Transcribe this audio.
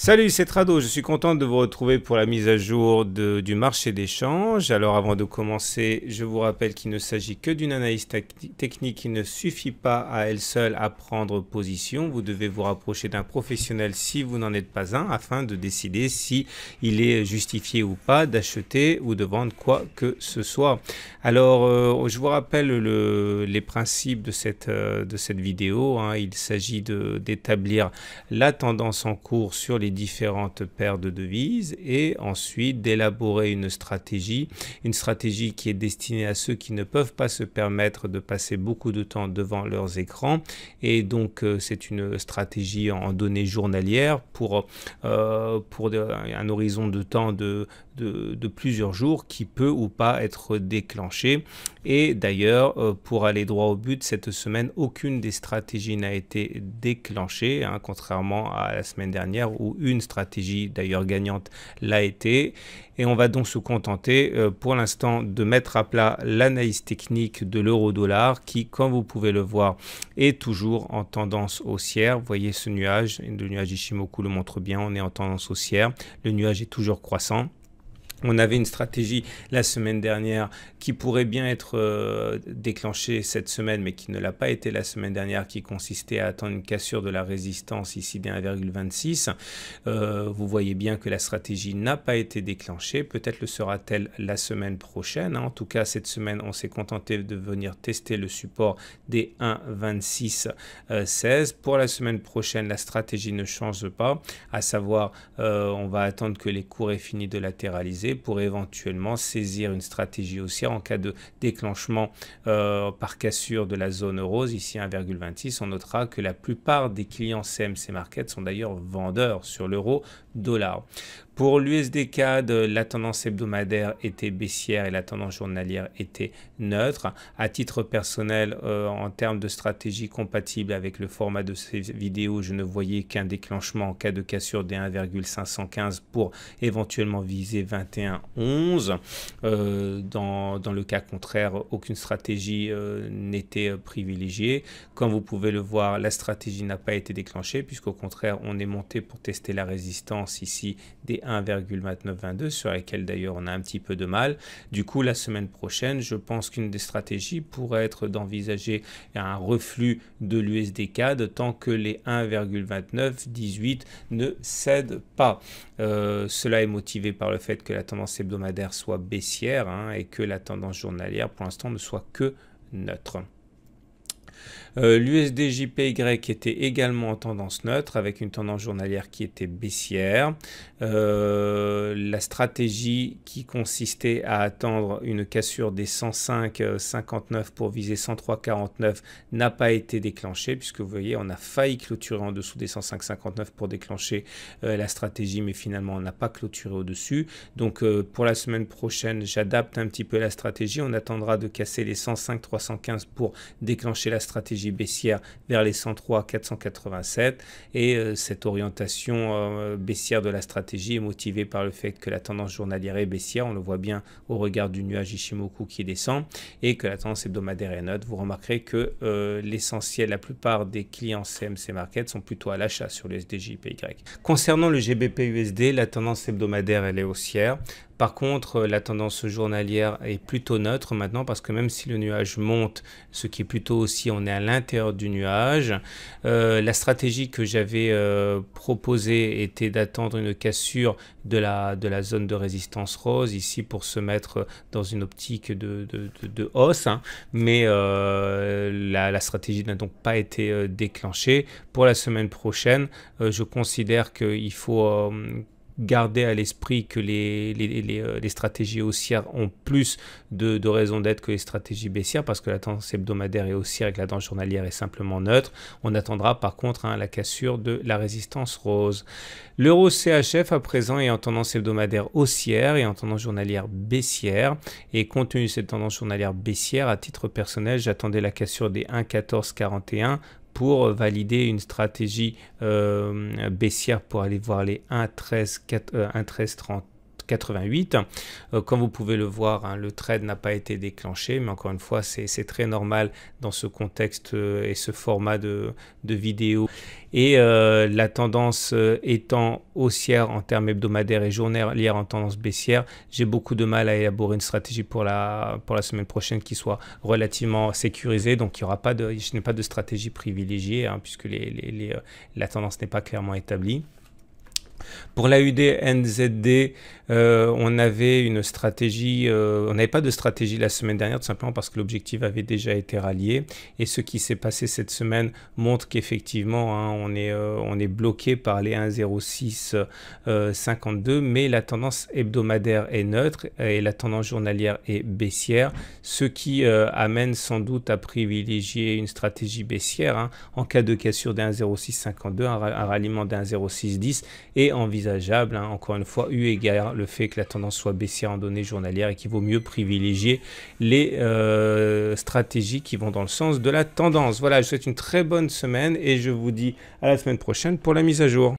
Salut, c'est Trado. Je suis content de vous retrouver pour la mise à jour du marché d'échange. Alors, avant de commencer, je vous rappelle qu'il ne s'agit que d'une analyse technique. Il ne suffit pas à elle seule à prendre position. Vous devez vous rapprocher d'un professionnel si vous n'en êtes pas un afin de décider si est justifié ou pas d'acheter ou de vendre quoi que ce soit. Alors, euh, je vous rappelle les principes de cette, euh, de cette vidéo. Hein. Il s'agit d'établir la tendance en cours sur les différentes paires de devises et ensuite d'élaborer une stratégie, une stratégie qui est destinée à ceux qui ne peuvent pas se permettre de passer beaucoup de temps devant leurs écrans et donc euh, c'est une stratégie en données journalières pour, euh, pour un horizon de temps de de, plusieurs jours qui peut ou pas être déclenché. Et d'ailleurs, euh, pour aller droit au but, cette semaine, aucune des stratégies n'a été déclenchée, hein, contrairement à la semaine dernière où une stratégie d'ailleurs gagnante l'a été. Et on va donc se contenter euh, pour l'instant de mettre à plat l'analyse technique de l'euro-dollar qui, comme vous pouvez le voir, est toujours en tendance haussière. voyez ce nuage, le nuage Ishimoku le montre bien, on est en tendance haussière. Le nuage est toujours croissant. On avait une stratégie la semaine dernière qui pourrait bien être euh, déclenchée cette semaine, mais qui ne l'a pas été la semaine dernière, qui consistait à attendre une cassure de la résistance ici des 1,26. Euh, vous voyez bien que la stratégie n'a pas été déclenchée. Peut-être le sera-t-elle la semaine prochaine. Hein. En tout cas, cette semaine, on s'est contenté de venir tester le support des 1,26,16. Euh, Pour la semaine prochaine, la stratégie ne change pas, à savoir, on va attendre que les cours aient fini de latéraliser pour éventuellement saisir une stratégie haussière en cas de déclenchement euh, par cassure de la zone rose, ici 1,26. On notera que la plupart des clients CMC Market sont d'ailleurs vendeurs sur l'euro dollar. Pour l'USD CAD, la tendance hebdomadaire était baissière et la tendance journalière était neutre. À titre personnel, euh, en termes de stratégie compatible avec le format de ces vidéos, je ne voyais qu'un déclenchement en cas de cassure des 1,515 pour éventuellement viser 21,11. Euh, dans, le cas contraire, aucune stratégie euh, n'était privilégiée. Comme vous pouvez le voir, la stratégie n'a pas été déclenchée puisqu'au contraire, on est monté pour tester la résistance ici des 1,2922 sur laquelle d'ailleurs on a un petit peu de mal. Du coup, la semaine prochaine, je pense qu'une des stratégies pourrait être d'envisager un reflux de l'USD CAD tant que les 1,2918 ne cèdent pas. Euh, cela est motivé par le fait que la tendance hebdomadaire soit baissière hein, et que la tendance journalière pour l'instant ne soit que neutre. Euh, L'USDJPY était également en tendance neutre avec une tendance journalière qui était baissière. Euh, la stratégie qui consistait à attendre une cassure des 105,59 euh, pour viser 103,49 n'a pas été déclenchée puisque vous voyez on a failli clôturer en dessous des 105,59 pour déclencher la stratégie mais finalement on n'a pas clôturé au-dessus. Donc pour la semaine prochaine j'adapte un petit peu la stratégie. On attendra de casser les 105,315 pour déclencher la stratégie stratégie baissière vers les 103 487 et euh, cette orientation euh, baissière de la stratégie est motivée par le fait que la tendance journalière est baissière, on le voit bien au regard du nuage Ishimoku qui descend et que la tendance hebdomadaire est neutre. Vous remarquerez que euh, l'essentiel, la plupart des clients CMC Market sont plutôt à l'achat sur le SDJPY. Concernant le GBPUSD, la tendance hebdomadaire elle est haussière. Par contre, euh, la tendance journalière est plutôt neutre maintenant parce que même si le nuage monte, ce qui est plutôt aussi on est à l'intérieur du nuage, euh, la stratégie que j'avais euh, proposée était d'attendre une cassure de la, de la zone de résistance rose ici pour se mettre dans une optique de, hausse, hein. mais la, la, stratégie n'a donc pas été déclenchée. Pour la semaine prochaine, je considère qu'il faut garder à l'esprit que les, euh, les, stratégies haussières ont plus de, de raisons d'être que les stratégies baissières parce que la tendance hebdomadaire est haussière et que la tendance journalière est simplement neutre. On attendra par contre hein, la cassure de la résistance rose. L'euro CHF à présent est en tendance hebdomadaire haussière et en tendance journalière baissière. Et compte tenu de cette tendance journalière baissière, à titre personnel, j'attendais la cassure des 1,1441 pour valider une stratégie euh, baissière pour aller voir les 1,13, 1,13, 30 88. Euh, comme vous pouvez le voir, hein, le trade n'a pas été déclenché, mais encore une fois, c'est très normal dans ce contexte euh, et ce format de, vidéo. Et euh, la tendance étant haussière en termes hebdomadaires et journalières en tendance baissière, j'ai beaucoup de mal à élaborer une stratégie pour la, pour la semaine prochaine qui soit relativement sécurisée. Donc il aura pas de, je n'ai pas de stratégie privilégiée hein, puisque la tendance n'est pas clairement établie. Pour la UDNZD euh, on avait une stratégie, euh, on n'avait pas de stratégie la semaine dernière, tout simplement parce que l'objectif avait déjà été rallié. Et ce qui s'est passé cette semaine montre qu'effectivement, hein, euh, on est, bloqué par les 1,0652, mais la tendance hebdomadaire est neutre et la tendance journalière est baissière, ce qui amène sans doute à privilégier une stratégie baissière hein, en cas de cassure des 1,0652, un, un ralliement des 1,0610 et envisageable, hein. encore une fois, eu égard le fait que la tendance soit baissière en données journalières et qu'il vaut mieux privilégier les euh, stratégies qui vont dans le sens de la tendance. Voilà, je vous souhaite une très bonne semaine et je vous dis à la semaine prochaine pour la mise à jour.